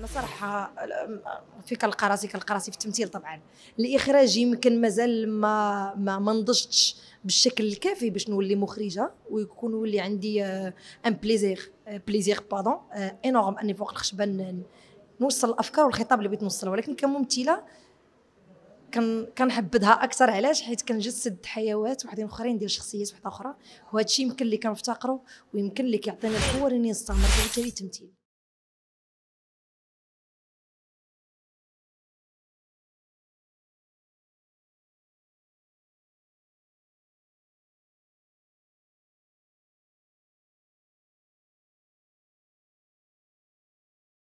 انا صراحه في كالقراسي كالقراسي في التمثيل طبعا الاخراج يمكن مازال ما ما, ما نضجتش بالشكل الكافي باش نولي مخرجه ويكون ولي عندي ان بليزير بليزير بادون انورم اني فوق الخشبه نوصل الافكار والخطاب اللي بغيت نوصله ولكن كممثله كنحبذها اكثر علاش حيت كنجسد حيوات وحدين اخرين ديال شخصيات واحده اخرى وهذا الشيء يمكن اللي كنفتقره ويمكن اللي كيعطيني القوه اني نستمر في التمثيل